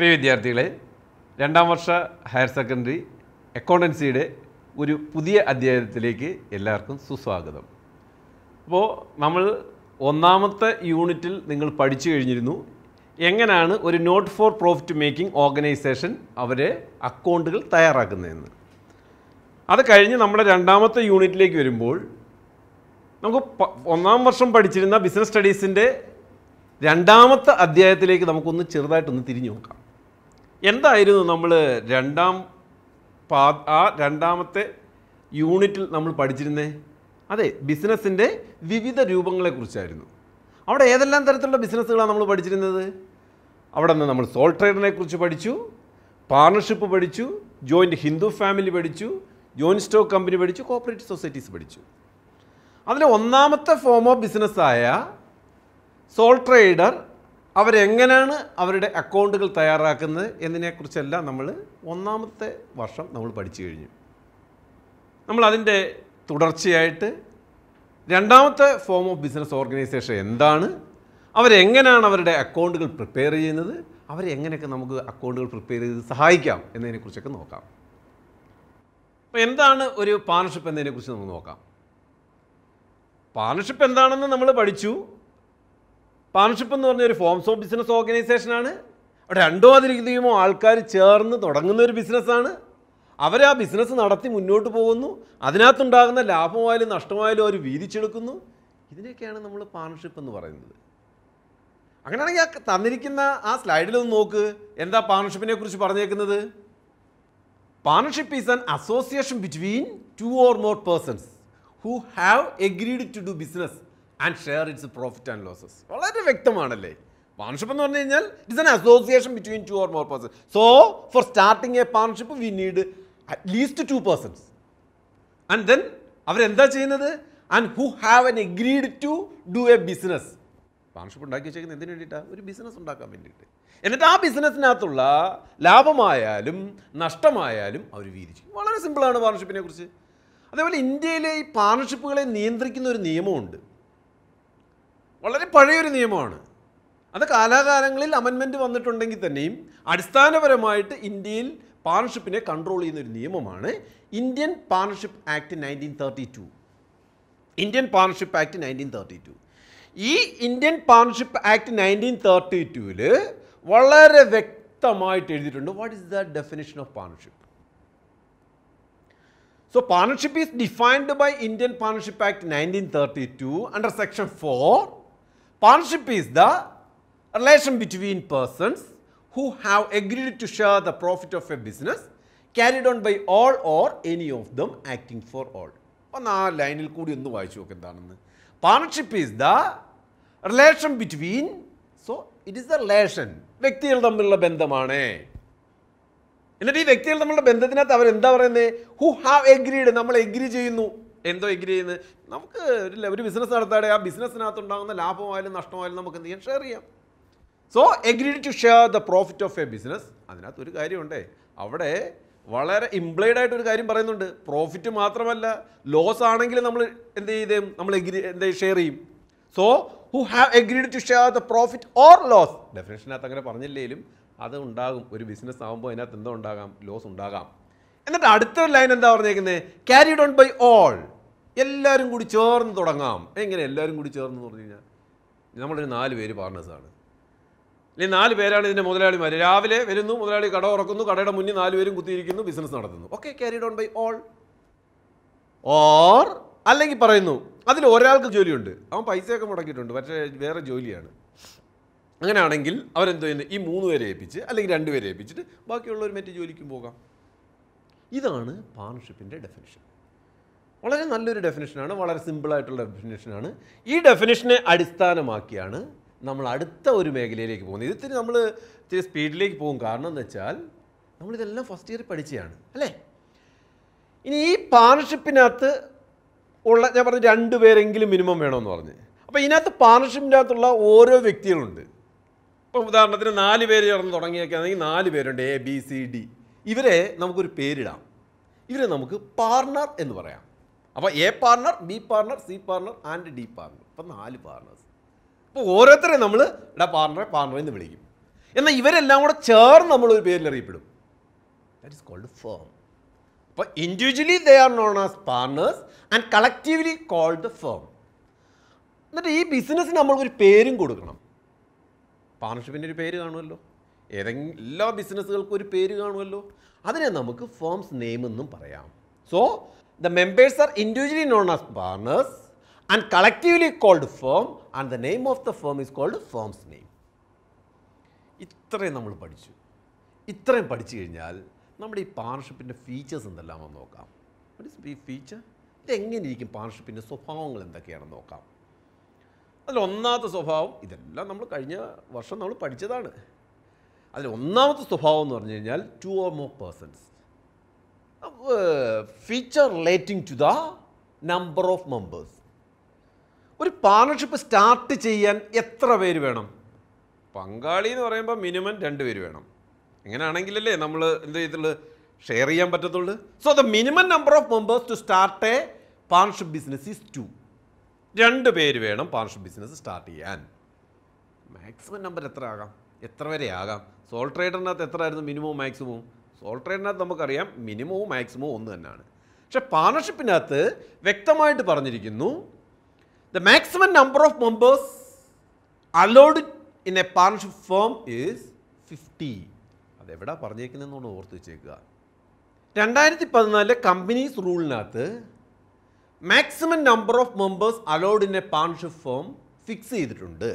പ്രിയ വിദ്യാർത്ഥികളെ രണ്ടാം വർഷ higher secondary അക്കൗണ്ടൻസിയുടെ ഒരു പുതിയ അധ്യായത്തിലേക്ക് എല്ലാവർക്കും സുസ്വാഗതം അപ്പോൾ നമ്മൾ ഒന്നാമത്തെ യൂണിറ്റിൽ നിങ്ങൾ പഠിച്ചു കഴിഞ്ഞിരുന്നു എങ്ങനെയാണ് ഒരു not for profit making organisation അവരെ അക്കൗണ്ടുകൾ തയ്യാറാക്കുന്നതെന്ന് അത് കഴിഞ്ഞ് നമ്മുടെ രണ്ടാമത്തെ യൂണിറ്റിലേക്ക് വരുമ്പോൾ നമുക്ക് ഒന്നാം വർഷം പഠിച്ചിരുന്ന ബിസിനസ് സ്റ്റഡീസിൻ്റെ രണ്ടാമത്തെ അധ്യായത്തിലേക്ക് നമുക്കൊന്ന് ചെറുതായിട്ടൊന്ന് തിരിഞ്ഞു നോക്കാം എന്തായിരുന്നു നമ്മൾ രണ്ടാം പാ ആ രണ്ടാമത്തെ യൂണിറ്റിൽ നമ്മൾ പഠിച്ചിരുന്നേ അതെ ബിസിനസ്സിൻ്റെ വിവിധ രൂപങ്ങളെക്കുറിച്ചായിരുന്നു അവിടെ ഏതെല്ലാം തരത്തിലുള്ള ബിസിനസ്സുകളാണ് നമ്മൾ പഠിച്ചിരുന്നത് അവിടെ നിന്ന് നമ്മൾ സോൾ ട്രേഡറിനെ കുറിച്ച് പഠിച്ചു പാർട്ണർഷിപ്പ് പഠിച്ചു ജോയിൻ്റ് ഹിന്ദു ഫാമിലി പഠിച്ചു ജോയിൻ്റ് സ്റ്റോക്ക് കമ്പനി പഠിച്ചു കോപ്പറേറ്റീവ് സൊസൈറ്റീസ് പഠിച്ചു അതിലെ ഒന്നാമത്തെ ഫോം ഓഫ് ബിസിനസ്സായ സോൾ ട്രേഡർ അവരെങ്ങനെയാണ് അവരുടെ അക്കൗണ്ടുകൾ തയ്യാറാക്കുന്നത് എന്നതിനെക്കുറിച്ചെല്ലാം നമ്മൾ ഒന്നാമത്തെ വർഷം നമ്മൾ പഠിച്ചു കഴിഞ്ഞു നമ്മളതിൻ്റെ തുടർച്ചയായിട്ട് രണ്ടാമത്തെ ഫോം ഓഫ് ബിസിനസ് ഓർഗനൈസേഷൻ എന്താണ് അവരെങ്ങനെയാണ് അവരുടെ അക്കൗണ്ടുകൾ പ്രിപ്പയർ ചെയ്യുന്നത് അവരെങ്ങനെയൊക്കെ നമുക്ക് അക്കൗണ്ടുകൾ പ്രിപ്പയർ ചെയ്ത് സഹായിക്കാം എന്നതിനെക്കുറിച്ചൊക്കെ നോക്കാം അപ്പോൾ എന്താണ് ഒരു പാർട്ണർഷിപ്പ് എന്നതിനെക്കുറിച്ച് നമുക്ക് നോക്കാം പാർട്ണർഷിപ്പ് എന്താണെന്ന് നമ്മൾ പഠിച്ചു പാർട്ണർഷിപ്പ് എന്ന് പറഞ്ഞ ഒരു ഫോംസ് ഓഫ് ബിസിനസ് ഓർഗനൈസേഷനാണ് രണ്ടോ അതിലധികമോ ആൾക്കാർ ചേർന്ന് തുടങ്ങുന്ന ഒരു ബിസിനസ്സാണ് അവർ ആ ബിസിനസ് നടത്തി മുന്നോട്ട് പോകുന്നു അതിനകത്തുണ്ടാകുന്ന ലാഭമായാലും നഷ്ടമായാലും അവർ വീതിച്ചെടുക്കുന്നു ഇതിനൊക്കെയാണ് നമ്മൾ പാർട്ണർഷിപ്പ് എന്ന് പറയുന്നത് അങ്ങനെയാണെങ്കിൽ ആ തന്നിരിക്കുന്ന ആ സ്ലൈഡിൽ ഒന്ന് നോക്ക് എന്താ പാർട്ണർഷിപ്പിനെ കുറിച്ച് പറഞ്ഞേക്കുന്നത് partnership is an association between two or more persons who have agreed to do business and share its profit and losses വളരെ വ്യക്തമാണല്ലേ പാർട്ണർഷിപ്പ് എന്ന് പറഞ്ഞു കഴിഞ്ഞാൽ it's an association between two or more person so for starting a partnership we need at least two persons and then അവരെന്താ ചെയ്യുന്നത് and who have an agreed to do a business partnership ഉണ്ടാക്കി വെച്ചേക്കുന്നത് എന്തിനു വേണ്ടിയിട്ടാണ് ഒരു ബിസിനസ് ഉണ്ടാക്കാൻ വേണ്ടിയിട്ട് എന്നിട്ട് ആ ബിസിനസ്സിനകത്തുള്ള ലാഭമായാലും നഷ്ടമായാലും അവർ വീതിച്ചു വളരെ സിമ്പിളാണ് പാർട്ണർഷിപ്പിനെ കുറിച്ച് അതേപോലെ ഇന്ത്യയിലെ ഈ പാർട്ണർഷിപ്പുകളെ നിയന്ത്രിക്കുന്ന ഒരു നിയമമുണ്ട് വളരെ പഴയൊരു നിയമമാണ് അത് കാലാകാലങ്ങളിൽ അമൻമെൻ്റ് വന്നിട്ടുണ്ടെങ്കിൽ തന്നെയും അടിസ്ഥാനപരമായിട്ട് ഇന്ത്യയിൽ പാർട്ണർഷിപ്പിനെ കൺട്രോൾ ചെയ്യുന്ന ഒരു നിയമമാണ് Indian partnership act nineteen thirty two Indian partnership act nineteen thirty two ഈ Indian partnership act nineteen thirty ടുവിൽ വളരെ വ്യക്തമായിട്ട് എഴുതിയിട്ടുണ്ട് what is the definition of partnership is defined by Indian partnership act nineteen thirty 1932 under section 4 Partnership is the relation between persons who have agreed to share the profit of a business carried on by all or any of them acting for all. ഒന്ന് ആ ലൈനിൽ കൂടി ഒന്ന് വായിച്ചു നോക്ക് എന്താണെന്ന് partnership is the relation between so it is the relation വ്യക്തികൾ തമ്മിലുള്ള ബന്ധമാണ് എന്നിട്ട് ഈ വ്യക്തികൾ തമ്മിലുള്ള ബന്ധത്തിനകത്ത് അവരെന്താ പറയുന്നത് ഹു ഹാവ് എഗ്രീഡ് നമ്മൾ എഗ്രി ചെയ്യുന്നു എന്തോ എഗ്രി ചെയ്യുന്നത് നമുക്ക് ഒരു ഒരു ബിസിനസ് നടത്താതെ ആ ബിസിനസ്സിനകത്ത് ഉണ്ടാകുന്ന ലാഭമായാലും നഷ്ടമായാലും നമുക്ക് എന്ത് ചെയ്യാം ഷെയർ ചെയ്യാം so agree to share the profit of a business അതിനകത്ത് ഒരു കാര്യമുണ്ടേ അവിടെ വളരെ ഇംപ്ലൈഡ് ആയിട്ട് ഒരു കാര്യം പറയുന്നുണ്ട് പ്രോഫിറ്റ് മാത്രമല്ല ലോസ് ആണെങ്കിൽ നമ്മൾ എന്ത് ചെയ്തേം നമ്മൾ എഗ്രി എന്ത് ഷെയർ ചെയ്യും so who have agreed to share the profit or loss ഡെഫിനേഷനകത്ത് അങ്ങനെ പറഞ്ഞില്ലെങ്കിലും അത് ഉണ്ടാകും ഒരു ബിസിനസ് ആകുമ്പോൾ അതിനകത്ത് എന്തോ ഉണ്ടാകാം ലോസ് ഉണ്ടാകാം എന്നിട്ട് അടുത്ത ലൈൻ എന്താ പറഞ്ഞേക്കുന്നത് ക്യാരിഡ് ഓൺ ബൈ ഓൾ എല്ലാവരും കൂടി ചേർന്ന് തുടങ്ങാം എങ്ങനെ എല്ലാവരും കൂടി ചേർന്ന് പറഞ്ഞു കഴിഞ്ഞാൽ നമ്മളൊരു നാല് പേര് പാർട്ട്നേഴ്സാണ് അല്ലെങ്കിൽ നാല് പേരാണ് ഇതിൻ്റെ മുതലാളിമാർ രാവിലെ വരുന്നു മുതലാളി കട ഉറക്കുന്നു കടയുടെ മുന്നിൽ നാല് പേരും കുത്തിയിരിക്കുന്നു ബിസിനസ് നടത്തുന്നു okay carry on by all or അല്ലെങ്കിൽ പറയുന്നു അതിൽ ഒരാൾക്ക് ജോലിയുണ്ട് അവൻ പൈസയൊക്കെ മുടക്കിയിട്ടുണ്ട് പക്ഷേ വേറെ ജോലിയാണ് അങ്ങനെയാണെങ്കിൽ അവരെന്തോ ചെയ്യുന്നത് ഈ മൂന്ന് പേരെ ഏൽപ്പിച്ച് അല്ലെങ്കിൽ രണ്ട് പേരെ ഏൽപ്പിച്ചിട്ട് ബാക്കിയുള്ളവർ മറ്റേ ജോലിക്കും പോകാം ഇതാണ് പാർട്ണർഷിപ്പിൻ്റെ ഡെഫിനിഷൻ വളരെ നല്ലൊരു ഡെഫിനേഷനാണ് വളരെ സിമ്പിളായിട്ടുള്ള ഡെഫിനേഷനാണ് ഈ ഡെഫിനേഷനെ അടിസ്ഥാനമാക്കിയാണ് നമ്മൾ അടുത്ത ഒരു മേഖലയിലേക്ക് പോകുന്നത് ഇതിത്തിരി നമ്മൾ ഇത്തിരി സ്പീഡിലേക്ക് പോകും കാരണം എന്ന് വെച്ചാൽ നമ്മളിതെല്ലാം ഫസ്റ്റ് ഇയർ പഠിച്ചതാണ് അല്ലേ ഇനി ഈ പാർട്ണർഷിപ്പിനകത്ത് ഉള്ള ഞാൻ പറഞ്ഞു രണ്ട് പേരെങ്കിലും മിനിമം വേണമെന്ന് പറഞ്ഞ് അപ്പോൾ ഇതിനകത്ത് പാർട്ണർഷിപ്പിൻ്റെ അകത്തുള്ള ഓരോ വ്യക്തികളുണ്ട് ഇപ്പോൾ ഉദാഹരണത്തിന് നാല് പേര് ചേർന്ന് തുടങ്ങിയൊക്കെയാണെങ്കിൽ നാല് പേരുണ്ട് എ ബി സി ഡി ഇവരെ നമുക്കൊരു പേരിടാം ഇവരെ നമുക്ക് പാർട്ണർ എന്ന് പറയാം അപ്പോൾ A partner B partner C partner and D partner അപ്പം നാല് പാർട്ണേഴ്സ് അപ്പോൾ ഓരോരുത്തരെ നമ്മൾ ഇടാ പാർട്ണറെ പാർട്ണർ എന്ന് വിളിക്കും എന്നാൽ ഇവരെല്ലാം കൂടെ ചേർന്ന് നമ്മളൊരു പേരിൽ അറിയപ്പെടും ദാറ്റ് ഈസ് കോൾഡ് ഫേം അപ്പോൾ individually they are known as partners and collectively called firm എന്നിട്ട് ഈ ബിസിനസ്സിന് നമ്മൾക്കൊരു പേരും കൊടുക്കണം പാർട്ണർഷിപ്പിൻ്റെ ഒരു പേര് കാണുമല്ലോ ഏതെങ്കിലും എല്ലാ ബിസിനസ്സുകൾക്കും ഒരു പേര് കാണുമല്ലോ അതിനെ നമുക്ക് ഫേംസ് നെയിം എന്നും പറയാം so the members are individually known as partners and collectively called firm and the name of the firm is called firm's name ഇത്രയും നമ്മൾ പഠിച്ചു ഇത്രയും പഠിച്ചു കഴിഞ്ഞാൽ നമ്മുടെ ഈ പാർട്ണർഷിപ്പിൻ്റെ ഫീച്ചേഴ്സ് എന്തെല്ലാം എന്തെല്ലാമെന്ന് നോക്കാം ഈ ഫീച്ചർ ഇതെങ്ങനെ ഇരിക്കും പാർട്ണർഷിപ്പിൻ്റെ സ്വഭാവങ്ങൾ എന്തൊക്കെയാണെന്ന് നോക്കാം അതിലൊന്നാമത്തെ സ്വഭാവം ഇതെല്ലാം നമ്മൾ കഴിഞ്ഞ വർഷം നമ്മൾ പഠിച്ചതാണ് അതിൽ ഒന്നാമത്തെ സ്വഭാവം എന്ന് പറഞ്ഞു കഴിഞ്ഞാൽ two or more persons feature relating to the number of members ഒരു പാർട്ണർഷിപ്പ് സ്റ്റാർട്ട് ചെയ്യാൻ എത്ര പേര് വേണം പങ്കാളി എന്ന് പറയുമ്പോൾ മിനിമം രണ്ട് പേര് വേണം ഇങ്ങനെയാണെങ്കിലല്ലേ നമ്മൾ എന്ത് ചെയ്തിട്ടുള്ളൂ ഷെയർ ചെയ്യാൻ പറ്റത്തുള്ളൂ so the minimum number of members to start a partnership business is two രണ്ട് പേര് വേണം പാർട്ണർഷിപ്പ് ബിസിനസ് സ്റ്റാർട്ട് ചെയ്യാൻ മാക്സിമം നമ്പർ എത്ര ആകാം എത്ര വരെ ആകാം സോൾ ട്രേഡറിനകത്ത് എത്ര ആയിരുന്നു മിനിമവും മാക്സിമവും സോൾ ട്രേഡിനകത്ത് നമുക്കറിയാം മിനിമവും മാക്സിമവും ഒന്ന് തന്നെയാണ് പക്ഷെ പാർട്ണർഷിപ്പിനകത്ത് വ്യക്തമായിട്ട് പറഞ്ഞിരിക്കുന്നു the maximum number of members allowed in a partnership form is fifty അതെവിടാ പറഞ്ഞേക്കുന്നതെന്നോട് ഓർത്ത് വെച്ചേക്കുക രണ്ടായിരത്തി പതിനാലിലെ കമ്പനീസ് റൂളിനകത്ത് maximum number of members allowed in a partnership form fix ചെയ്തിട്ടുണ്ട്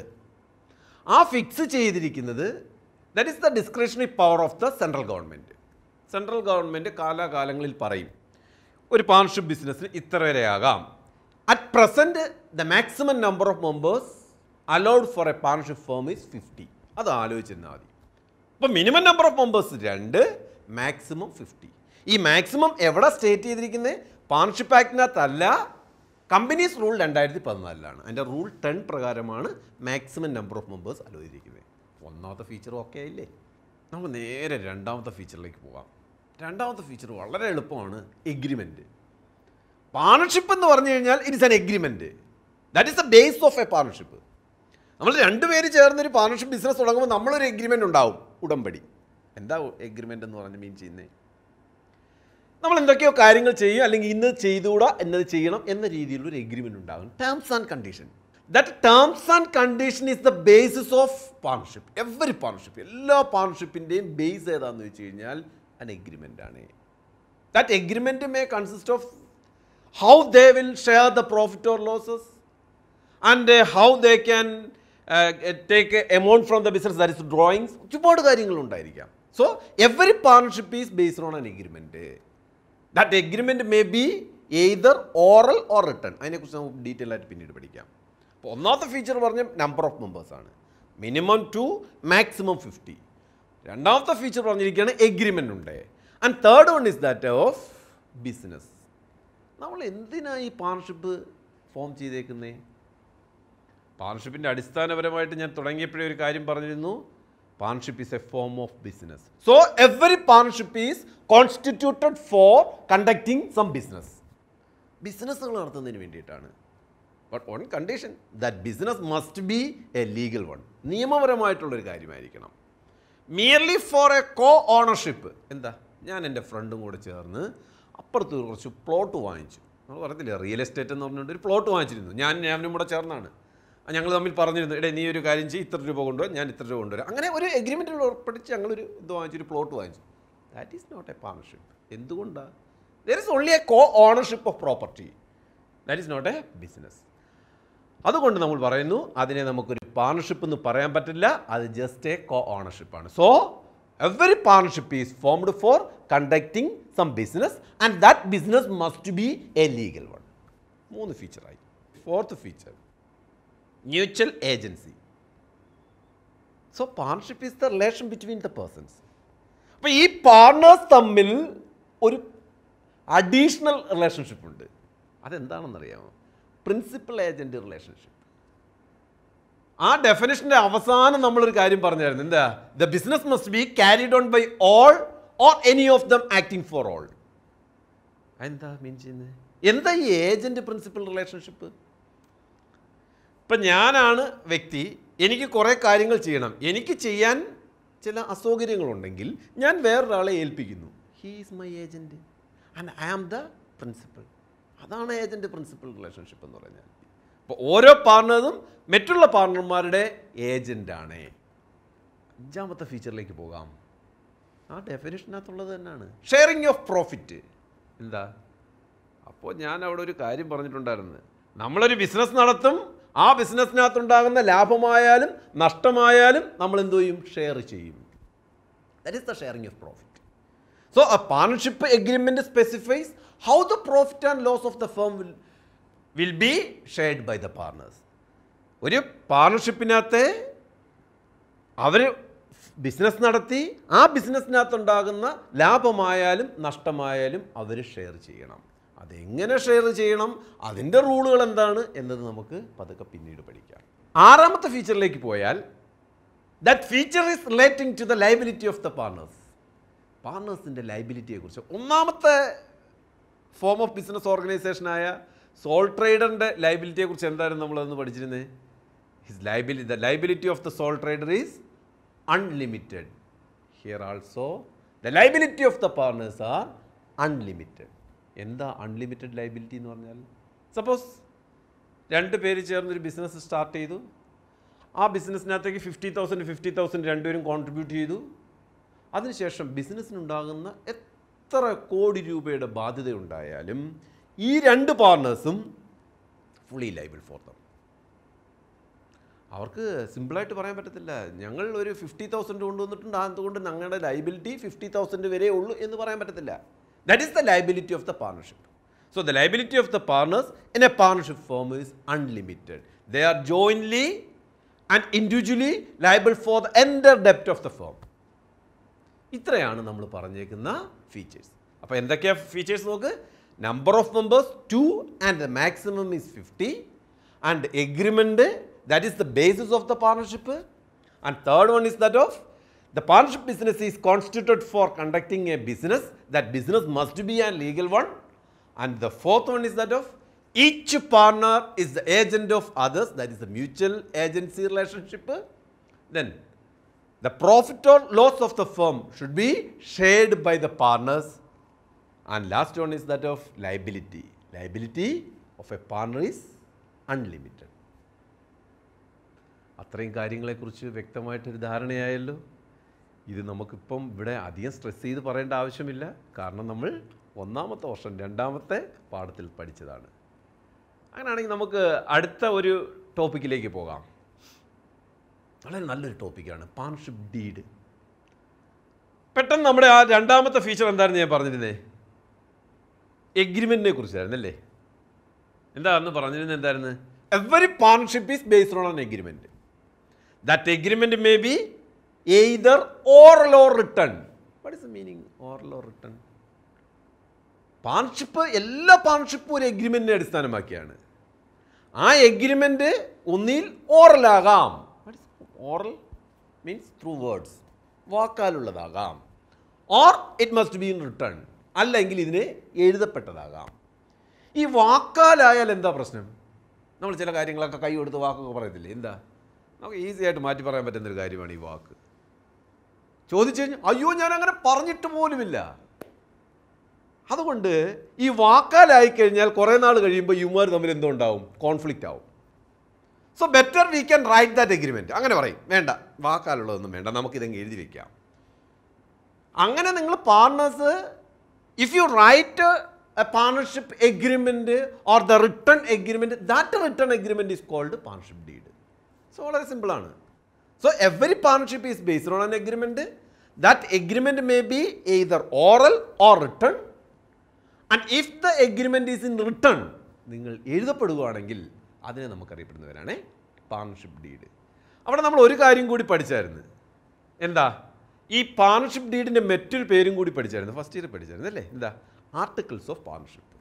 ആ ഫിക്സ് ചെയ്തിരിക്കുന്നത് that is the discretionary power of the central government central government കാലാകാലങ്ങളിൽ പറയും ഒരു പാർഷിപ്പ് ബിസിനസ്സിന് ഇത്ര വരെയാകാം at present the maximum number of members allowed for a partnership firm is fifty അത് ആലോചിച്ചിരുന്നാൽ മതി അപ്പോൾ മിനിമം നമ്പർ ഓഫ് മെമ്പേഴ്സ് രണ്ട് മാക്സിമം ഫിഫ്റ്റി ഈ മാക്സിമം എവിടെ സ്റ്റേറ്റ് ചെയ്തിരിക്കുന്നത് പാർഷിപ്പ് ആക്ടിനകത്തല്ല കമ്പനീസ് റൂൾ രണ്ടായിരത്തി പതിനാലിലാണ് അതിൻ്റെ റൂൾ ടെൻ പ്രകാരമാണ് മാക്സിമം നമ്പർ ഓഫ് മെമ്പേഴ്സ് അലോചിച്ചിരിക്കുന്നത് ഒന്നാമത്തെ ഫീച്ചർ ഓക്കെ ആയില്ലേ നമുക്ക് നേരെ രണ്ടാമത്തെ ഫീച്ചറിലേക്ക് പോകാം രണ്ടാമത്തെ ഫീച്ചർ വളരെ എളുപ്പമാണ് എഗ്രിമെൻ്റ് പാർട്ണർഷിപ്പ് എന്ന് പറഞ്ഞു കഴിഞ്ഞാൽ is an agreement that is the base of a partnership നമ്മൾ രണ്ടുപേര് ചേർന്നൊരു പാർട്ണർഷിപ്പ് ബിസിനസ് തുടങ്ങുമ്പോൾ നമ്മളൊരു എഗ്രിമെൻ്റ് ഉണ്ടാവും ഉടമ്പടി എന്താ എഗ്രിമെൻ്റ് എന്ന് പറഞ്ഞ് മീൻ ചെയ്യുന്നത് നമ്മൾ എന്തൊക്കെയോ കാര്യങ്ങൾ ചെയ്യും അല്ലെങ്കിൽ ഇന്ന് ചെയ്തുകൂടാ എന്നത് ചെയ്യണം എന്ന ഒരു എഗ്രിമെൻ്റ് ഉണ്ടാകും terms and condition that terms and condition is the basis of partnership every partnership എല്ലാ പാർട്ണർഷിപ്പിൻ്റെയും ബേസ് ഏതാണെന്ന് വെച്ച് കഴിഞ്ഞാൽ an agreement ആണ് that agreement may consist of how they will share the profit or losses and uh, how they can uh, take amount from the business that is drawings ഒരുപാട് കാര്യങ്ങളുണ്ടായിരിക്കാം so every partnership is based on an agreement that agreement may be either oral or written അതിനെക്കുറിച്ച് നമുക്ക് detail ആയിട്ട് പിന്നീട് പഠിക്കാം അപ്പോൾ ഒന്നാമത്തെ feature പറഞ്ഞ നമ്പർ ഓഫ് മെമ്പേഴ്സാണ് മിനിമം ടു മാക്സിമം ഫിഫ്റ്റി രണ്ടാമത്തെ ഫീച്ചർ പറഞ്ഞിരിക്കുകയാണ് എഗ്രിമെൻ്റ് ഉണ്ട് and third one is that of business നമ്മൾ എന്തിനാണ് ഈ പാർട്ണർഷിപ്പ് ഫോം ചെയ്തേക്കുന്നത് പാർട്ണർഷിപ്പിൻ്റെ അടിസ്ഥാനപരമായിട്ട് ഞാൻ തുടങ്ങിയപ്പോഴേ ഒരു കാര്യം പറഞ്ഞിരുന്നു partnership is a form of business so every partnership is constituted for conducting some business ബിസിനസ്സുകൾ നടത്തുന്നതിന് വേണ്ടിയിട്ടാണ് but on condition that business must be a legal one നിയമപരമായിട്ടുള്ളൊരു കാര്യമായിരിക്കണം merely for a co ownership എന്താ ഞാൻ എൻ്റെ ഫ്രണ്ടും കൂടെ ചേർന്ന് അപ്പുറത്ത് കുറച്ച് പ്ലോട്ട് വാങ്ങിച്ചു നമ്മൾ പറയത്തില്ല റിയൽ എസ്റ്റേറ്റ് എന്ന് പറഞ്ഞുകൊണ്ട് ഒരു പ്ലോട്ട് വാങ്ങിച്ചിരുന്നു ഞാൻ ഞാനും കൂടെ ചേർന്നാണ് ഞങ്ങൾ തമ്മിൽ പറഞ്ഞിരുന്നു ഇടേ നീ ഒരു കാര്യം ചെയ്യും ഇത്ര രൂപ കൊണ്ടുവരാം ഞാൻ ഇത്ര രൂപ കൊണ്ടുവരാം അങ്ങനെ ഒരു എഗ്രിമെൻറ്റിൽ ഉൾപ്പെടുത്തി ഞങ്ങളൊരു ഇത് വാങ്ങിച്ചു ഒരു പ്ലോട്ട് വാങ്ങിച്ചു that is not a partnership എന്തുകൊണ്ടാണ് there is only a co ownership of property that is not a business അതുകൊണ്ട് നമ്മൾ പറയുന്നു അതിനെ നമുക്കൊരു പാർട്ണർഷിപ്പ് എന്ന് പറയാൻ പറ്റില്ല അത് ജസ്റ്റ് എ കോ ഓണർഷിപ്പാണ് so every partnership is formed for conducting some business and that business must be a legal one മൂന്ന് ഫീച്ചറായി fourth feature mutual agency so partnership is the relation between the persons അപ്പോൾ ഈ partners തമ്മിൽ ഒരു additional relationship ഉണ്ട് അതെന്താണെന്നറിയാമോ principal agent relationship ആ ഡെഫിനേഷൻ്റെ അവസാനം നമ്മളൊരു കാര്യം പറഞ്ഞായിരുന്നു എന്താ the business must be carried on by all or any of them acting for all എന്താ മീൻ ചെയ്യുന്നത് എന്താ ഈ ഏജൻറ്റ് പ്രിൻസിപ്പൽ റിലേഷൻഷിപ്പ് ഇപ്പം ഞാനാണ് വ്യക്തി എനിക്ക് കുറേ കാര്യങ്ങൾ ചെയ്യണം എനിക്ക് ചെയ്യാൻ ചില അസൗകര്യങ്ങളുണ്ടെങ്കിൽ ഞാൻ വേറൊരാളെ ഏൽപ്പിക്കുന്നു he is my agent and I am the principal അതാണ് ഏജൻറ്റ് പ്രിൻസിപ്പൽ റിലേഷൻഷിപ്പ് എന്ന് പറഞ്ഞാൽ അപ്പോൾ ഓരോ പാർട്ണറും മറ്റുള്ള പാർട്ണർമാരുടെ ഏജൻ്റാണ് അഞ്ചാമത്തെ ഫീച്ചറിലേക്ക് പോകാം ആ ഡെഫിനേഷനകത്തുള്ളത് തന്നെയാണ് ഷെയറിങ് ഓഫ് പ്രോഫിറ്റ് എന്താ അപ്പോൾ ഞാൻ അവിടെ ഒരു കാര്യം പറഞ്ഞിട്ടുണ്ടായിരുന്നു നമ്മളൊരു ബിസിനസ് നടത്തും ആ ബിസിനസ്സിനകത്തുണ്ടാകുന്ന ലാഭമായാലും നഷ്ടമായാലും നമ്മൾ എന്തു ചെയ്യും ഷെയർ ചെയ്യും that is the sharing of profit so a partnership agreement specifies how the profit and loss of the firm will will be shared by the partners ഒരു പാർട്ണർഷിപ്പിനകത്ത് അവർ ബിസിനസ് നടത്തി ആ ബിസിനസ്സിനകത്തുണ്ടാകുന്ന ലാഭമായാലും നഷ്ടമായാലും അവർ ഷെയർ ചെയ്യണം അതെങ്ങനെ ഷെയർ ചെയ്യണം അതിൻ്റെ റൂളുകൾ എന്താണ് എന്നത് നമുക്ക് പതുക്കെ പിന്നീട് പഠിക്കാം ആറാമത്തെ ഫീച്ചറിലേക്ക് പോയാൽ that feature is relating to the liability of the partners പാർട്ണേഴ്സിൻ്റെ ലൈബിലിറ്റിയെക്കുറിച്ച് ഒന്നാമത്തെ ഫോം ഓഫ് ബിസിനസ് ഓർഗനൈസേഷനായ സോൾ ട്രേഡറിൻ്റെ ലൈബിലിറ്റിയെ കുറിച്ച് എന്തായിരുന്നു നമ്മളതൊന്ന് പഠിച്ചിരുന്നത് his liability the liability of the sole trader is unlimited here also the liability of the partners are unlimited എന്താ അൺലിമിറ്റഡ് ലൈബിലിറ്റി എന്ന് പറഞ്ഞാൽ സപ്പോസ് രണ്ട് പേര് ചേർന്നൊരു ബിസിനസ് സ്റ്റാർട്ട് ചെയ്തു ആ ബിസിനസ്സിനകത്തേക്ക് ഫിഫ്റ്റി തൗസൻഡ് ഫിഫ്റ്റി തൗസൻഡ് രണ്ടുപേരും കോൺട്രിബ്യൂട്ട് ചെയ്തു അതിനുശേഷം ബിസിനസ്സിനുണ്ടാകുന്ന എത്ര കോടി രൂപയുടെ ബാധ്യത ഉണ്ടായാലും ഈ രണ്ട് പാർട്ട്നേഴ്സും ഫുള്ളി ലൈബിൾ ഫോർ ദം അവർക്ക് സിമ്പിളായിട്ട് പറയാൻ പറ്റത്തില്ല ഞങ്ങൾ ഒരു ഫിഫ്റ്റി തൗസൻഡ് കൊണ്ടുവന്നിട്ടുണ്ട് അതുകൊണ്ട് ഞങ്ങളുടെ ലൈബിലിറ്റി ഫിഫ്റ്റി തൗസൻഡ് വരെ ഉള്ളൂ എന്ന് പറയാൻ പറ്റത്തില്ല that is the liability of the partnership so the liability of the partners in a partnership form is unlimited they are jointly and individually liable for the entire ഡെപ്റ്റ് of the form ഇത്രയാണ് നമ്മൾ പറഞ്ഞേക്കുന്ന features അപ്പോൾ എന്തൊക്കെയാണ് features നോക്ക് number of members 2 and the maximum is 50 and agreement that is the basis of the partnership and third one is that of the partnership business is constituted for conducting a business that business must be a legal one and the fourth one is that of each partner is the agent of others that is the mutual agency relationship then the profit or loss of the firm should be shared by the partners And last one is that of liability. Liability of a partner is unlimited. അത്രയും കാര്യങ്ങളെക്കുറിച്ച് വ്യക്തമായിട്ടൊരു ധാരണയായല്ലോ ഇത് നമുക്കിപ്പം ഇവിടെ അധികം stress ചെയ്ത് പറയേണ്ട ആവശ്യമില്ല കാരണം നമ്മൾ ഒന്നാമത്തെ വർഷം രണ്ടാമത്തെ പാഠത്തിൽ പഠിച്ചതാണ് അങ്ങനെയാണെങ്കിൽ നമുക്ക് അടുത്ത ഒരു ടോപ്പിക്കിലേക്ക് പോകാം വളരെ നല്ലൊരു ടോപ്പിക്കാണ് പാർട്ണർഷിപ്പ് ഡീഡ് പെട്ടെന്ന് നമ്മുടെ ആ രണ്ടാമത്തെ ഫീച്ചർ എന്താണെന്ന് ഞാൻ പറഞ്ഞിരുന്നേ എഗ്രിമെന്റിനെ കുറിച്ചായിരുന്നു അല്ലേ എന്താ അന്ന് പറഞ്ഞിരുന്നത് എന്തായിരുന്നു every partnership is based on an that agreement may be either oral or written what is the meaning oral or written partnership എല്ലാ പാർട്ണർഷിപ്പും ഒരു എഗ്രിമെന്റിനെ അടിസ്ഥാനമാക്കിയാണ് ആ എഗ്രിമെന്റ് ഒന്നിൽ ഓറലാകാം what oral means through words വാക്കാലുള്ളതാകാം or it must be in written അല്ലെങ്കിൽ ഇതിന് എഴുതപ്പെട്ടതാകാം ഈ വാക്കാലായാൽ എന്താ പ്രശ്നം നമ്മൾ ചില കാര്യങ്ങളൊക്കെ കൈ കൊടുത്ത് വാക്കൊക്കെ പറയത്തില്ലേ എന്താ നമുക്ക് ഈസി ആയിട്ട് മാറ്റി പറയാൻ പറ്റുന്ന ഒരു കാര്യമാണ് ഈ വാക്ക് ചോദിച്ചു കഴിഞ്ഞാൽ അയ്യോ ഞാൻ അങ്ങനെ പറഞ്ഞിട്ട് പോലുമില്ല അതുകൊണ്ട് ഈ വാക്കാലായി കഴിഞ്ഞാൽ കുറേ നാൾ കഴിയുമ്പോൾ യുമാർ തമ്മിൽ എന്തോ ഉണ്ടാവും കോൺഫ്ലിക്റ്റ് ആവും so better we can write that agreement അങ്ങനെ പറയും വേണ്ട വാക്കാലുള്ളതൊന്നും വേണ്ട നമുക്കിതെങ്കിൽ എഴുതി വയ്ക്കാം അങ്ങനെ നിങ്ങൾ partners if you write a partnership partnership or the the written that written agreement agreement called partnership deed so വളരെ സിമ്പിളാണ് so every partnership is based on an agreement that agreement may be either oral or written and if the agreement is in written നിങ്ങൾ എഴുതപ്പെടുകയാണെങ്കിൽ അതിനെ നമുക്കറിയപ്പെടുന്നവരാണ് partnership deed അവിടെ നമ്മൾ ഒരു കാര്യം കൂടി പഠിച്ചായിരുന്നു എന്താ ഈ പാർട്ണർഷിപ്പ് ഡീഡിൻ്റെ മറ്റൊരു പേരും കൂടി പഠിച്ചായിരുന്നു ഫസ്റ്റ് ഇയർ പഠിച്ചായിരുന്നു അല്ലേ എന്താ ആർട്ടിക്കിൾസ് ഓഫ് പാർട്ണർഷിപ്പ്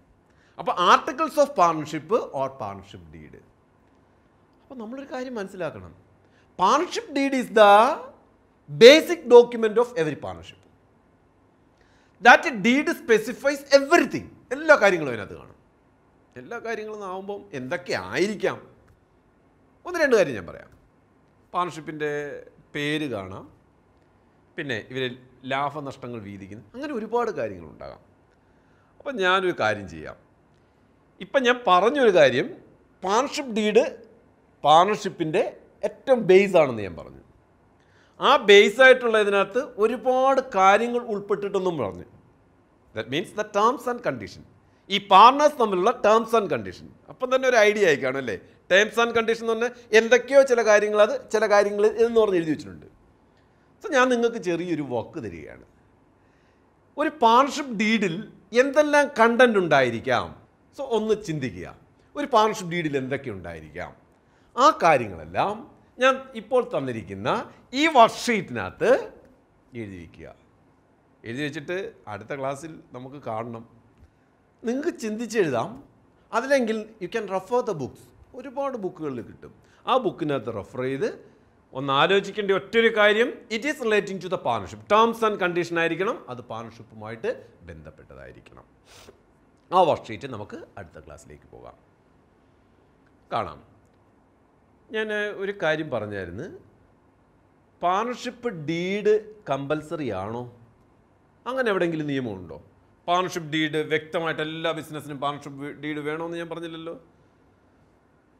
അപ്പോൾ articles of partnership or partnership deed അപ്പോൾ നമ്മളൊരു കാര്യം മനസ്സിലാക്കണം partnership deed is the basic document of every partnership that deed specifies everything എല്ലാ കാര്യങ്ങളും അതിനകത്ത് കാണും എല്ലാ കാര്യങ്ങളും ആവുമ്പം എന്തൊക്കെ ആയിരിക്കാം ഒന്ന് രണ്ട് കാര്യം ഞാൻ പറയാം പാർട്ണർഷിപ്പിൻ്റെ പേര് കാണാം പിന്നെ ഇവർ ലാഭനഷ്ടങ്ങൾ വീതിക്കുന്നു അങ്ങനെ ഒരുപാട് കാര്യങ്ങളുണ്ടാകാം അപ്പം ഞാനൊരു കാര്യം ചെയ്യാം ഇപ്പം ഞാൻ പറഞ്ഞൊരു കാര്യം പാർട്ണർഷിപ്പ് ഡീഡ് പാർട്ണർഷിപ്പിൻ്റെ ഏറ്റവും ബേസ് ആണെന്ന് ഞാൻ പറഞ്ഞു ആ ബേസ് ആയിട്ടുള്ളതിനകത്ത് ഒരുപാട് കാര്യങ്ങൾ ഉൾപ്പെട്ടിട്ടൊന്നും പറഞ്ഞു that means the terms and condition ഈ പാർട്ണേഴ്സ് തമ്മിലുള്ള ടേംസ് ആൻഡ് കണ്ടീഷൻ അപ്പം തന്നെ ഒരു ഐഡിയ ആയിക്കാണല്ലേ ടേംസ് ആൻഡ് കണ്ടീഷൻ എന്ന് പറഞ്ഞാൽ എന്തൊക്കെയോ ചില കാര്യങ്ങൾ അത് ചില കാര്യങ്ങൾ എന്ന് പറഞ്ഞ് എഴുതി വെച്ചിട്ടുണ്ട് അപ്പോൾ ഞാൻ നിങ്ങൾക്ക് ചെറിയൊരു വക്ക് തരികയാണ് ഒരു പാർട്ണർഷിപ്പ് ഡീഡിൽ എന്തെല്ലാം കണ്ടന്റ് ഉണ്ടായിരിക്കാം സോ ഒന്ന് ചിന്തിക്കുക ഒരു പാർട്ണർഷിപ്പ് ഡീഡിൽ എന്തൊക്കെ ഉണ്ടായിരിക്കാം ആ കാര്യങ്ങളെല്ലാം ഞാൻ ഇപ്പോൾ തന്നിരിക്കുന്ന ഈ വർക്ക്ഷീറ്റിനകത്ത് വയ്ക്കുക എഴുതി വെച്ചിട്ട് അടുത്ത ക്ലാസ്സിൽ നമുക്ക് കാണണം നിങ്ങൾക്ക് ചിന്തിച്ചെഴുതാം അതിലെങ്കിൽ you can refer the books ഒരുപാട് ബുക്കുകളിൽ കിട്ടും ആ ബുക്കിനകത്ത് റെഫർ ചെയ്ത് ഒന്ന് ആലോചിക്കേണ്ട ഒറ്റൊരു കാര്യം it is relating to the partnership terms and condition ആയിരിക്കണം അത് പാർട്ണർഷിപ്പുമായിട്ട് ബന്ധപ്പെട്ടതായിരിക്കണം ആ വർക്ക് ഷീറ്റ് നമുക്ക് അടുത്ത ക്ലാസ്സിലേക്ക് പോകാം കാണാം ഞാൻ ഒരു കാര്യം പറഞ്ഞായിരുന്നു പാർട്ണർഷിപ്പ് ഡീഡ് കമ്പൽസറി ആണോ അങ്ങനെ എവിടെയെങ്കിലും നിയമമുണ്ടോ പാർട്ണർഷിപ്പ് ഡീഡ് വ്യക്തമായിട്ട് എല്ലാ ബിസിനസ്സിനും പാർട്ണർഷിപ്പ് ഡീഡ് വേണമെന്ന് ഞാൻ പറഞ്ഞില്ലല്ലോ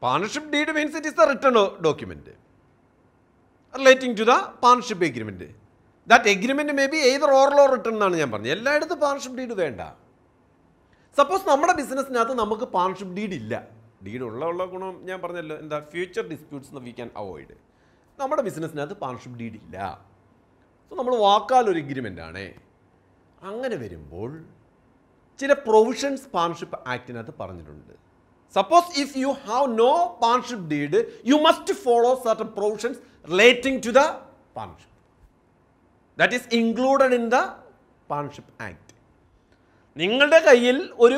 partnership deed means it is the return document relating to the partnership agreement that agreement may be either oral or return എന്നാണ് ഞാൻ പറഞ്ഞത് എല്ലായിടത്തും പാർട്ണർഷിപ്പ് ഡീഡ് വേണ്ട സപ്പോസ് നമ്മുടെ ബിസിനസ്സിനകത്ത് നമുക്ക് പാർട്ണർഷിപ്പ് ഡീഡ് ഇല്ല ഡീഡ് ഉള്ള ഉള്ള ഗുണം ഞാൻ പറഞ്ഞല്ലോ എന്താ future disputes we can avoid നമ്മുടെ ബിസിനസ്സിനകത്ത് പാർട്ണർഷിപ്പ് ഡീഡ് ഇല്ല സോ നമ്മൾ വാക്കാൽ ഒരു എഗ്രിമെൻ്റ് ആണേ അങ്ങനെ വരുമ്പോൾ ചില പ്രൊവിഷൻസ് പാർട്ണർഷിപ്പ് ആക്ടിനകത്ത് പറഞ്ഞിട്ടുണ്ട് suppose if you have no partnership deed you must follow certain provisions relating to the partnership that is included in the partnership act നിങ്ങളുടെ കയ്യിൽ ഒരു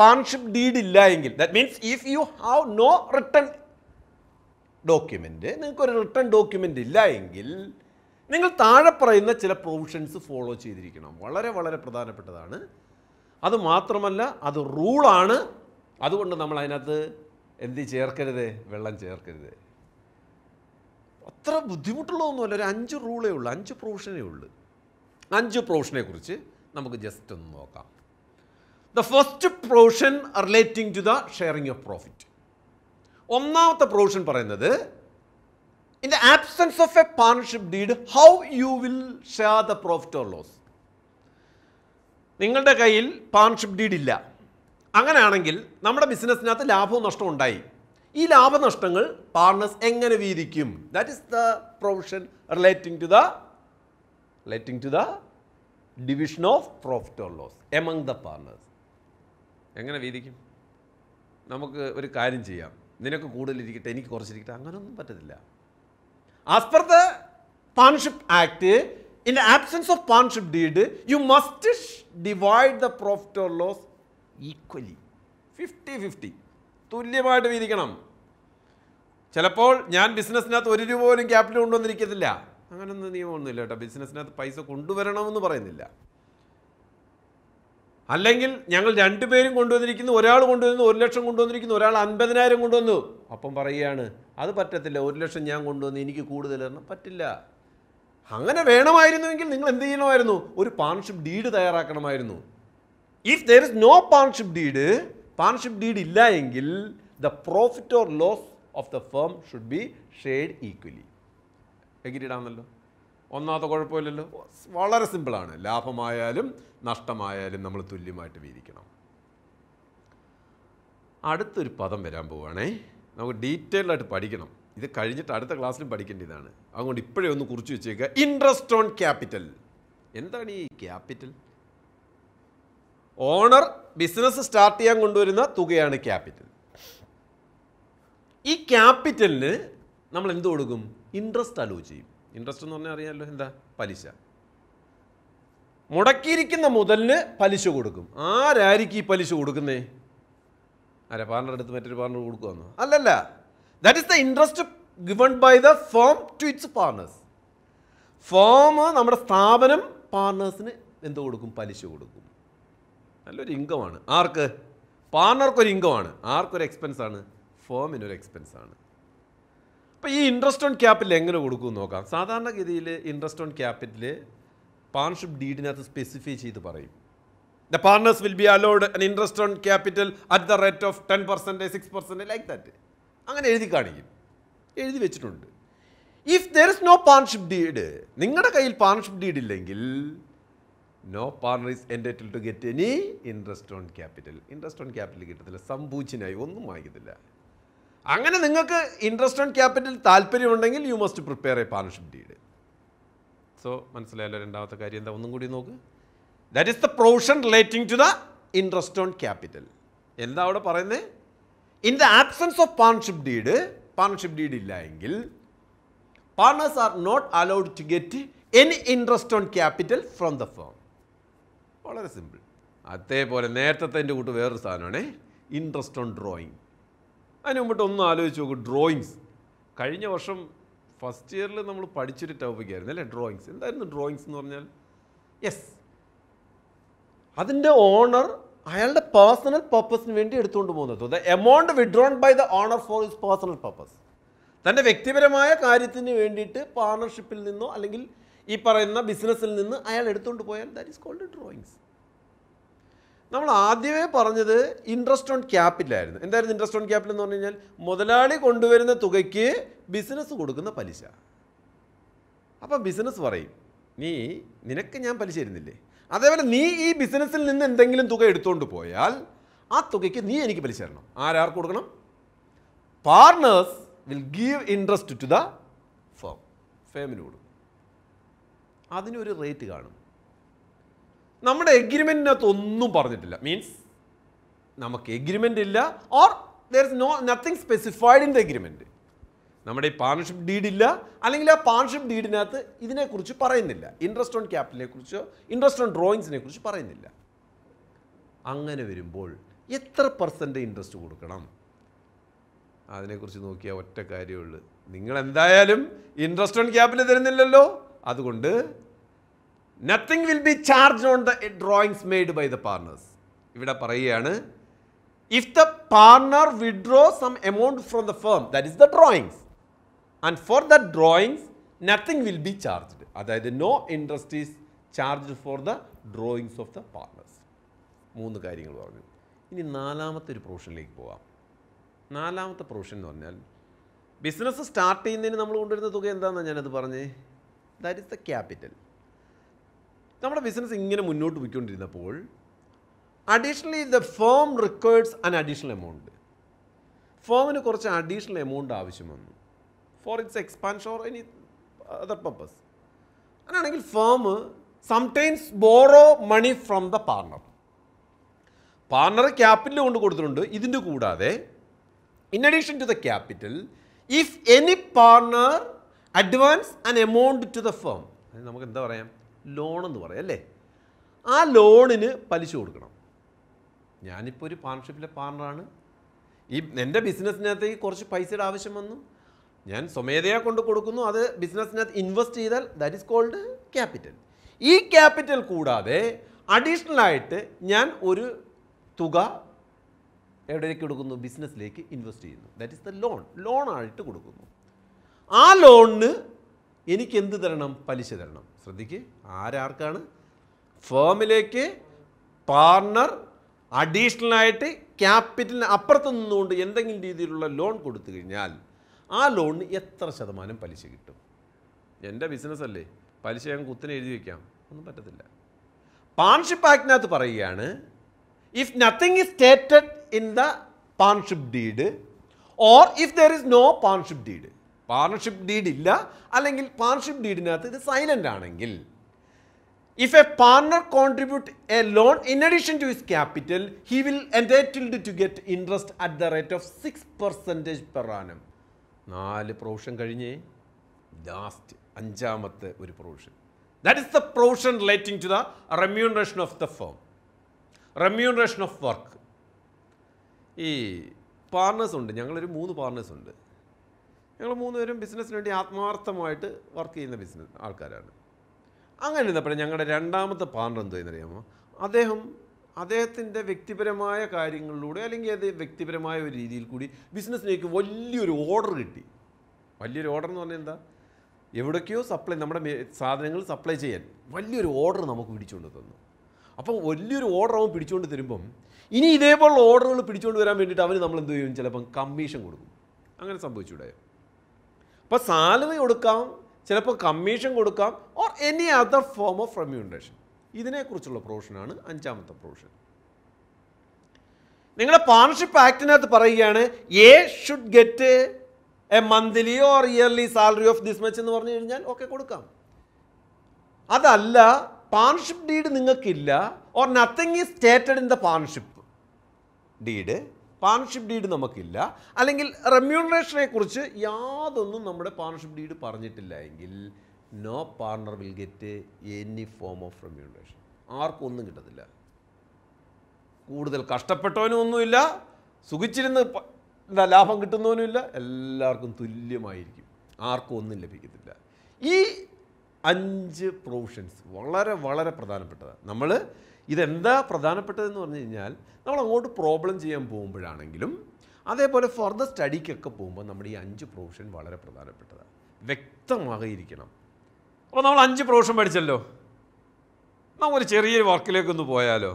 പാർഷിപ്പ് ഡീഡ് ഇല്ല എങ്കിൽ that means if you have no return document നിങ്ങൾക്കൊരു return document ഇല്ല എങ്കിൽ നിങ്ങൾ താഴെ പറയുന്ന ചില പ്രൊവിഷൻസ് ഫോളോ ചെയ്തിരിക്കണം വളരെ വളരെ പ്രധാനപ്പെട്ടതാണ് അത് മാത്രമല്ല അത് റൂളാണ് അതുകൊണ്ട് നമ്മൾ അതിനകത്ത് എന്ത് ചേർക്കരുത് വെള്ളം ചേർക്കരുത് അത്ര ബുദ്ധിമുട്ടുള്ളതൊന്നുമല്ല ഒരു അഞ്ച് റൂളേ ഉള്ളൂ അഞ്ച് പ്രൊവിഷനേ ഉള്ളൂ അഞ്ച് പ്രൊവിഷനെക്കുറിച്ച് നമുക്ക് ജസ്റ്റ് ഒന്ന് നോക്കാം the first provision relating to the sharing of profit ഒന്നാമത്തെ പ്രൊവിഷൻ പറയുന്നത് in the absence of a partnership deed how you will share the profit or loss നിങ്ങളുടെ കയ്യിൽ പാർട്ണർഷിപ്പ് ഡീഡ് ഇല്ല അങ്ങനെയാണെങ്കിൽ നമ്മുടെ ബിസിനസ്സിനകത്ത് ലാഭവും നഷ്ടവും ഉണ്ടായി ഈ ലാഭനഷ്ടങ്ങൾ പാർട്ണേഴ്സ് എങ്ങനെ വീതിക്കും that is the provision relating to the relating to the division of profit or loss among the partners എങ്ങനെ വീതിക്കും നമുക്ക് ഒരു കാര്യം ചെയ്യാം നിനക്ക് കൂടുതലിരിക്കട്ടെ എനിക്ക് കുറച്ചിരിക്കട്ടെ അങ്ങനെയൊന്നും പറ്റത്തില്ല as per the partnership act in the absence of partnership deed you must divide the profit or loss equally fifty fifty തുല്യമായിട്ട് വീതിക്കണം ചിലപ്പോൾ ഞാൻ ബിസിനസ്സിനകത്ത് ഒരു രൂപ പോലും ക്യാപിറ്റൽ കൊണ്ടുവന്നിരിക്കത്തില്ല അങ്ങനൊന്നും നിയമമൊന്നുമില്ല കേട്ടോ ബിസിനസ്സിനകത്ത് പൈസ കൊണ്ടുവരണമെന്ന് പറയുന്നില്ല അല്ലെങ്കിൽ ഞങ്ങൾ രണ്ടുപേരും കൊണ്ടുവന്നിരിക്കുന്നു ഒരാൾ കൊണ്ടുവന്നു ഒരു ലക്ഷം കൊണ്ടുവന്നിരിക്കുന്നു ഒരാൾ അൻപതിനായിരം കൊണ്ടുവന്നു അപ്പം പറയുകയാണ് അത് പറ്റത്തില്ല ഒരു ലക്ഷം ഞാൻ കൊണ്ടുവന്നു എനിക്ക് കൂടുതൽ തരണം പറ്റില്ല അങ്ങനെ വേണമായിരുന്നുവെങ്കിൽ നിങ്ങൾ എന്ത് ചെയ്യണമായിരുന്നു ഒരു പാർട്ണർഷിപ്പ് ഡീഡ് തയ്യാറാക്കണമായിരുന്നു if there is no partnership deed partnership deed ഇല്ല എങ്കിൽ the profit or loss of the firm should be shared equally എഗ്രിഡാണല്ലോ ഒന്നാമത്തെ കുഴപ്പമില്ലല്ലോ വളരെ സിമ്പിളാണ് ലാഭമായാലും നഷ്ടമായാലും നമ്മൾ തുല്യമായിട്ട് വീതിക്കണം അടുത്തൊരു പദം വരാൻ പോവുകയാണേ നമുക്ക് ഡീറ്റെയിൽഡ് ആയിട്ട് പഠിക്കണം ഇത് കഴിഞ്ഞിട്ട് അടുത്ത ക്ലാസ്സിലും പഠിക്കേണ്ടതാണ് അതുകൊണ്ട് ഇപ്പോഴേ ഒന്ന് കുറിച്ച് വെച്ചേക്കുക ഇൻട്രസ്റ്റ് ഓൺ ക്യാപിറ്റൽ എന്താണ് ഈ ക്യാപിറ്റൽ ഓണർ ബിസിനസ് സ്റ്റാർട്ട് ചെയ്യാൻ കൊണ്ടുവരുന്ന തുകയാണ് ക്യാപിറ്റൽ ഈ ക്യാപിറ്റലിന് നമ്മൾ എന്ത് കൊടുക്കും ഇൻട്രസ്റ്റ് അലോ ചെയ്യും ഇൻട്രസ്റ്റ് എന്ന് പറഞ്ഞാൽ അറിയാമല്ലോ എന്താ പലിശ മുടക്കിയിരിക്കുന്ന മുതലിന് പലിശ കൊടുക്കും ആരായിരിക്കും ഈ പലിശ കൊടുക്കുന്നേ അരെ പാർട്ണർ എടുത്ത് മറ്റൊരു പാർട്ണർ കൊടുക്കുമെന്നോ അല്ലല്ല that is the interest given by the firm to its partners firm നമ്മുടെ സ്ഥാപനം പാർട്ണേഴ്സിന് എന്ത് കൊടുക്കും പലിശ കൊടുക്കും നല്ലൊരു ഇൻകമാണ് ആർക്ക് പാർട്ണർക്കൊരു ഇൻകമാണ് ആർക്കൊരു എക്സ്പെൻസാണ് ഫോമിനൊരു എക്സ്പെൻസാണ് അപ്പോൾ ഈ ഇൻട്രസ്റ്റ് ഓൺ ക്യാപിറ്റൽ എങ്ങനെ കൊടുക്കുമെന്ന് നോക്കാം സാധാരണഗതിയിൽ ഇൻട്രസ്റ്റ് ഓൺ ക്യാപിറ്റൽ പാർട്ണർഷിപ്പ് ഡീഡിനകത്ത് സ്പെസിഫൈ ചെയ്ത് പറയും the partners will be allowed an interest on capital at the rate of ten percentage six percentage like that അങ്ങനെ എഴുതി കാണിക്കും എഴുതി വെച്ചിട്ടുണ്ട് if there is no partnership deed നിങ്ങളുടെ കയ്യിൽ പാർട്ണർഷിപ്പ് ഡീഡ് ഇല്ലെങ്കിൽ നോ പാർട്ണർ എൻ്റെ to get any interest on capital interest on capital കിട്ടത്തില്ല സംഭൂച്ചിനായി ഒന്നും വാങ്ങിക്കത്തില്ല അങ്ങനെ നിങ്ങൾക്ക് ഇൻട്രസ്റ്റ് ഓൺ ക്യാപിറ്റൽ താല്പര്യമുണ്ടെങ്കിൽ you must prepare a partnership deed so മനസ്സിലായല്ലോ രണ്ടാമത്തെ കാര്യം എന്താ ഒന്നും കൂടി നോക്ക് that is the provision relating to the interest on capital എന്താ അവിടെ പറയുന്നത് in the absence of partnership deed partnership deed ഇല്ല എങ്കിൽ partners are not allowed to get any interest on capital from the firm വളരെ simple അതേപോലെ നേരത്തെ എൻ്റെ കൂട്ട് വേറൊരു സാധനമാണേ ഇൻട്രസ്റ്റ് ഓൺ ഡ്രോയിങ് അതിന് മുമ്പിട്ട് ഒന്ന് ആലോചിച്ച് നോക്കും ഡ്രോയിങ്സ് കഴിഞ്ഞ വർഷം ഫസ്റ്റ് ഇയറിൽ നമ്മൾ പഠിച്ചൊരു ടോപ്പിക്കായിരുന്നു അല്ലേ ഡ്രോയിങ്സ് എന്തായിരുന്നു ഡ്രോയിങ്സ് എന്ന് പറഞ്ഞാൽ യെസ് അതിൻ്റെ ഓണർ അയാളുടെ പേഴ്സണൽ പർപ്പസിന് വേണ്ടി എടുത്തുകൊണ്ട് പോകുന്നത് the amount withdrawn by the owner for his personal purpose തൻ്റെ വ്യക്തിപരമായ കാര്യത്തിന് വേണ്ടിയിട്ട് പാർട്ണർഷിപ്പിൽ നിന്നോ അല്ലെങ്കിൽ ഈ പറയുന്ന ബിസിനസ്സിൽ നിന്ന് അയാൾ എടുത്തുകൊണ്ട് പോയാൽ ദാറ്റ് ഈസ് കോൾഡ് ഡ്രോയിങ്സ് നമ്മൾ ആദ്യമേ പറഞ്ഞത് ഇൻട്രസ്റ്റ് ഓൺ ക്യാപിറ്റലായിരുന്നു എന്തായിരുന്നു ഇൻട്രസ്റ്റ് ഓൺ ക്യാപിറ്റൽ എന്ന് പറഞ്ഞു കഴിഞ്ഞാൽ മുതലാളി കൊണ്ടുവരുന്ന തുകയ്ക്ക് ബിസിനസ് കൊടുക്കുന്ന പലിശ അപ്പം ബിസിനസ് പറയും നീ നിനക്ക് ഞാൻ പലിശ തരുന്നില്ലേ അതേപോലെ നീ ഈ ബിസിനസ്സിൽ നിന്ന് എന്തെങ്കിലും തുക എടുത്തുകൊണ്ട് പോയാൽ ആ തുകയ്ക്ക് നീ എനിക്ക് പലിശ തരണം ആരാർക്ക് കൊടുക്കണം partners will give interest to the firm ഫേമിന് കൊടുക്കും അതിനൊരു റേറ്റ് കാണും നമ്മുടെ എഗ്രിമെൻറ്റിനകത്ത് ഒന്നും പറഞ്ഞിട്ടില്ല മീൻസ് നമുക്ക് എഗ്രിമെൻ്റ് ഇല്ല or there is no nothing specified in the agreement നമ്മുടെ ഈ പാർട്ണർഷിപ്പ് ഡീഡ് ഇല്ല അല്ലെങ്കിൽ ആ പാർട്ണർഷിപ്പ് ഡീഡിനകത്ത് ഇതിനെക്കുറിച്ച് പറയുന്നില്ല ഇൻട്രസ്റ്റ് ഓൺ ക്യാപിറ്റലിനെ കുറിച്ചോ ഇൻട്രസ്റ്റ് ഓൺ ഡ്രോയിങ്സിനെ കുറിച്ച് പറയുന്നില്ല അങ്ങനെ വരുമ്പോൾ എത്ര പെർസെൻ്റ് ഇൻട്രസ്റ്റ് കൊടുക്കണം അതിനെക്കുറിച്ച് നോക്കിയാൽ ഒറ്റ കാര്യമുള്ളൂ നിങ്ങൾ എന്തായാലും ഇൻട്രസ്റ്റ് ഓൺ ക്യാപിറ്റൽ തരുന്നില്ലല്ലോ അതുകൊണ്ട് nothing will be charge on the drawings made by the partners ഇവിടെ പറയുകയാണ് if the partner withdraw some amount from the firm that is the drawings and for the drawings nothing will be charged അതായത് no interest is charge for the drawings of the partners മൂന്ന് കാര്യങ്ങൾ പറഞ്ഞു ഇനി നാലാമത്തെ ഒരു പ്രൊഫഷനിലേക്ക് പോവാം നാലാമത്തെ profession എന്ന് പറഞ്ഞാൽ ബിസിനസ് സ്റ്റാർട്ട് ചെയ്യുന്നതിന് നമ്മൾ കൊണ്ടുവരുന്ന തുക എന്താണെന്നാണ് ഞാനത് പറഞ്ഞേ ദാറ്റ് ഈസ് ദ ക്യാപിറ്റൽ നമ്മുടെ ബിസിനസ് ഇങ്ങനെ മുന്നോട്ട് പോയിക്കൊണ്ടിരുന്നപ്പോൾ additionally the firm requires an additional amount ഫേമിന് കുറച്ച് അഡീഷണൽ എമൗണ്ട് ആവശ്യം വന്നു for its expansion or any other purpose അങ്ങനെയാണെങ്കിൽ firm sometimes borrow money from the partner partner capital കൊണ്ട് കൊടുത്തിട്ടുണ്ട് ഇതിൻ്റെ കൂടാതെ in addition to the capital if any partner advance an amount to the firm നമുക്ക് എന്താ പറയാം ലോൺ എന്ന് പറയാം അല്ലേ ആ ലോണിന് പലിശ കൊടുക്കണം ഞാനിപ്പോൾ ഒരു പാർട്ണർഷിപ്പിലെ പാർട്ണറാണ് ഈ എൻ്റെ ബിസിനസ്സിനകത്തേക്ക് കുറച്ച് പൈസയുടെ ആവശ്യം വന്നു ഞാൻ സ്വമേധയാ കൊണ്ട് കൊടുക്കുന്നു അത് ബിസിനസ്സിനകത്ത് ഇൻവെസ്റ്റ് ചെയ്താൽ ദാറ്റ് ഈസ് കോൾഡ് ക്യാപിറ്റൽ ഈ ക്യാപിറ്റൽ കൂടാതെ ആയിട്ട് ഞാൻ ഒരു തുക എവിടേക്ക് കൊടുക്കുന്നു ബിസിനസ്സിലേക്ക് ഇൻവെസ്റ്റ് ചെയ്യുന്നു ദാറ്റ് ഈസ് ദ ലോൺ ലോണായിട്ട് കൊടുക്കുന്നു ആ ലോണിന് എനിക്ക് എന്ത് തരണം പലിശ തരണം ശ്രദ്ധിക്ക് ആരാർക്കാണ് ഫേമിലേക്ക് പാർട്ണർ അഡീഷണലായിട്ട് ക്യാപിറ്റലിന് അപ്പുറത്ത് നിന്നുകൊണ്ട് എന്തെങ്കിലും രീതിയിലുള്ള ലോൺ കൊടുത്തു കഴിഞ്ഞാൽ ആ ലോണിന് എത്ര ശതമാനം പലിശ കിട്ടും എൻ്റെ ബിസിനസ് അല്ലേ പലിശ ഞാൻ കുത്തിന് എഴുതി വയ്ക്കാം ഒന്നും പറ്റത്തില്ല പാർട്ണർഷിപ്പ് ആക്റ്റിനകത്ത് പറയുകയാണ് if nothing is stated in the partnership deed or if there is no partnership deed partnership deed ഇല്ല അല്ലെങ്കിൽ പാർട്ണർഷിപ്പ് ഡീഡിനകത്ത് ഇത് സൈലൻ്റ് ആണെങ്കിൽ if a partner contribute a loan in addition to his capital he will entitled to get interest at the rate of six percentage per annum നാല് provision കഴിഞ്ഞേ last അഞ്ചാമത്തെ ഒരു provision that is the provision relating to the remuneration of the firm remuneration of work ഈ partners ഉണ്ട് ഞങ്ങളൊരു മൂന്ന് partners ഉണ്ട് ഞങ്ങൾ മൂന്നുപേരും ബിസിനസ്സിന് വേണ്ടി ആത്മാർത്ഥമായിട്ട് വർക്ക് ചെയ്യുന്ന ബിസിനസ് ആൾക്കാരാണ് അങ്ങനെ ഇരുന്നപ്പോഴേ ഞങ്ങളുടെ രണ്ടാമത്തെ പാർട്ണർ എന്തോ എന്നറിയാമോ അദ്ദേഹം അദ്ദേഹത്തിൻ്റെ വ്യക്തിപരമായ കാര്യങ്ങളിലൂടെ അല്ലെങ്കിൽ അത് വ്യക്തിപരമായ ഒരു രീതിയിൽ കൂടി ബിസിനസ്സിലേക്ക് വലിയൊരു ഓർഡർ കിട്ടി വലിയൊരു ഓർഡർ എന്ന് പറഞ്ഞാൽ എന്താ എവിടേക്കോ സപ്ലൈ നമ്മുടെ സാധനങ്ങൾ സപ്ലൈ ചെയ്യാൻ വലിയൊരു ഓർഡർ നമുക്ക് പിടിച്ചുകൊണ്ട് തന്നു അപ്പോൾ വലിയൊരു ഓർഡർ അവൻ പിടിച്ചുകൊണ്ട് തരുമ്പം ഇനി ഇതേപോലുള്ള ഓർഡറുകൾ പിടിച്ചുകൊണ്ട് വരാൻ വേണ്ടിയിട്ട് അവന് നമ്മൾ എന്ത് ചെയ്യും ചിലപ്പം കമ്മീഷൻ കൊടുക്കും അങ്ങനെ സംഭവിച്ചൂടെ അപ്പോൾ സാലറി കൊടുക്കാം ചിലപ്പോൾ കമ്മീഷൻ കൊടുക്കാം or any other form of remuneration ഇതിനെക്കുറിച്ചുള്ള പ്രൊവിഷനാണ് അഞ്ചാമത്തെ പ്രൊവിഷൻ നിങ്ങളുടെ പാർട്ണർഷിപ്പ് ആക്ടിനകത്ത് പറയുകയാണ് A should get a monthly or yearly salary of this much എന്ന് പറഞ്ഞു കഴിഞ്ഞാൽ ഓക്കെ കൊടുക്കാം അതല്ല പാർട്ണർഷിപ്പ് ഡീഡ് നിങ്ങൾക്കില്ല or nothing is stated in the partnership deed partnership deed നമുക്കില്ല അല്ലെങ്കിൽ റെമ്യൂണറേഷനെ കുറിച്ച് യാതൊന്നും നമ്മുടെ പാർട്ണർഷിപ്പ് ഡീഡ് പറഞ്ഞിട്ടില്ല എങ്കിൽ no partner will get any form of remuneration ആർക്കും ഒന്നും കിട്ടത്തില്ല കൂടുതൽ കഷ്ടപ്പെട്ടവനും ഒന്നുമില്ല സുഖിച്ചിരുന്ന് എന്താ ലാഭം കിട്ടുന്നവനുമില്ല എല്ലാവർക്കും തുല്യമായിരിക്കും ആർക്കും ഒന്നും ലഭിക്കത്തില്ല ഈ അഞ്ച് പ്രൊവിഷൻസ് വളരെ വളരെ പ്രധാനപ്പെട്ടതാണ് നമ്മൾ ഇതെന്താ പ്രധാനപ്പെട്ടതെന്ന് പറഞ്ഞു കഴിഞ്ഞാൽ നമ്മൾ അങ്ങോട്ട് പ്രോബ്ലം ചെയ്യാൻ പോകുമ്പോഴാണെങ്കിലും അതേപോലെ ഫർദർ സ്റ്റഡിക്കൊക്കെ പോകുമ്പോൾ നമ്മുടെ ഈ അഞ്ച് പ്രൊവിഷൻ വളരെ പ്രധാനപ്പെട്ടതാണ് വ്യക്തമാകിയിരിക്കണം അപ്പോൾ നമ്മൾ അഞ്ച് പ്രൊവിഷൻ പഠിച്ചല്ലോ നമുക്കൊരു ചെറിയൊരു വർക്കിലേക്കൊന്ന് പോയാലോ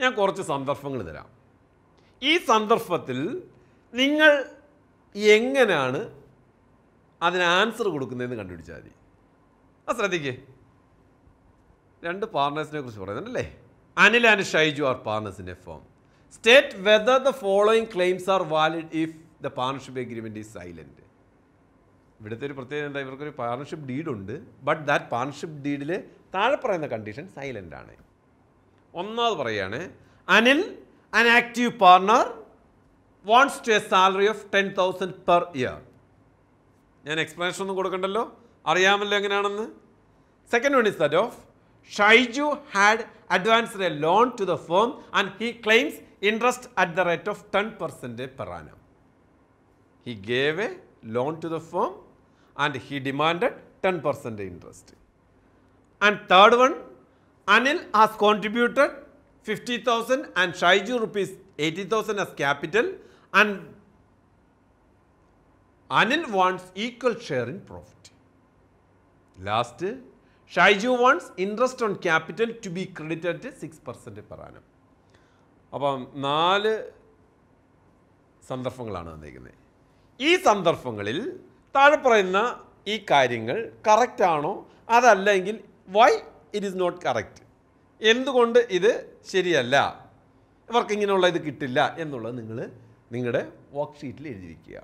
ഞാൻ കുറച്ച് സന്ദർഭങ്ങൾ തരാം ഈ സന്ദർഭത്തിൽ നിങ്ങൾ എങ്ങനെയാണ് അതിന് ആൻസർ കൊടുക്കുന്നതെന്ന് കണ്ടുപിടിച്ചാൽ മതി അത് ശ്രദ്ധിക്കേ രണ്ട് പാർട്ട്നേഴ്സിനെ കുറിച്ച് പറയുന്നുണ്ടല്ലേ Anil and Shaiju are partners in a firm state whether the following claims are valid if the partnership agreement is silent ഇവിടുത്തെ ഒരു പ്രത്യേകത എന്താ ഇവർക്കൊരു പാർട്ണർഷിപ്പ് ഡീഡുണ്ട് ബട്ട് ദാറ്റ് പാർട്ണർഷിപ്പ് ഡീഡിൽ താഴെ പറയുന്ന കണ്ടീഷൻ സൈലൻ്റ് ആണ് ഒന്നാമത് പറയുകയാണ് Anil an active partner wants to a salary of ten thousand per year ഞാൻ എക്സ്പ്ലനേഷൻ ഒന്നും കൊടുക്കണ്ടല്ലോ അറിയാമല്ലോ എങ്ങനെയാണെന്ന് second one is that of Shaiju had advanced a loan to the firm and he claims interest at the rate of ten percent per annum annum he gave a loan to the firm and he demand ten percent interest and third one Anil has contributed fifty thousand and Shaiju rupees eighty thousand as capital and Anil wants equal share in profit last Shaiju wants interest on capital to be credited six percent പറയാനും annum അപ്പം നാല് സന്ദർഭങ്ങളാണ് വന്നിരിക്കുന്നത് ഈ സന്ദർഭങ്ങളിൽ താഴെ പറയുന്ന ഈ കാര്യങ്ങൾ കറക്റ്റ് ആണോ അതല്ലെങ്കിൽ why it is not correct എന്തുകൊണ്ട് ഇത് ശരിയല്ല ഇവർക്ക് ഇങ്ങനെയുള്ള ഇത് കിട്ടില്ല എന്നുള്ളത് നിങ്ങൾ നിങ്ങളുടെ വർക്ക് ഷീറ്റിൽ എഴുതിയിരിക്കുക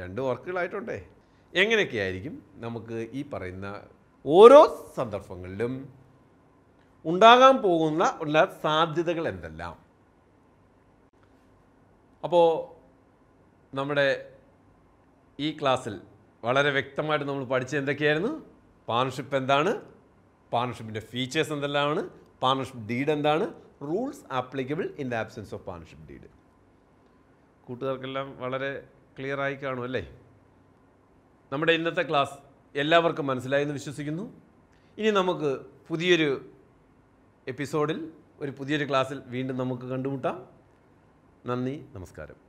രണ്ട് വർക്കുകളായിട്ടുണ്ടേ എങ്ങനെയൊക്കെയായിരിക്കും നമുക്ക് ഈ പറയുന്ന ഓരോ സന്ദർഭങ്ങളിലും ഉണ്ടാകാൻ പോകുന്ന ഉള്ള സാധ്യതകൾ എന്തെല്ലാം അപ്പോൾ നമ്മുടെ ഈ ക്ലാസ്സിൽ വളരെ വ്യക്തമായിട്ട് നമ്മൾ പഠിച്ചത് എന്തൊക്കെയായിരുന്നു പാർട്ണർഷിപ്പ് എന്താണ് പാർട്ണർഷിപ്പിൻ്റെ ഫീച്ചേഴ്സ് എന്തെല്ലാമാണ് പാർട്ണർഷിപ്പ് ഡീഡ് എന്താണ് rules applicable in the absence of partnership deed കൂട്ടുകാർക്കെല്ലാം വളരെ ക്ലിയർ ആയി കാണും അല്ലേ നമ്മുടെ ഇന്നത്തെ ക്ലാസ് എല്ലാവർക്കും മനസ്സിലായെന്ന് വിശ്വസിക്കുന്നു ഇനി നമുക്ക് പുതിയൊരു എപ്പിസോഡിൽ ഒരു പുതിയൊരു ക്ലാസ്സിൽ വീണ്ടും നമുക്ക് കണ്ടുമുട്ടാം നന്ദി നമസ്കാരം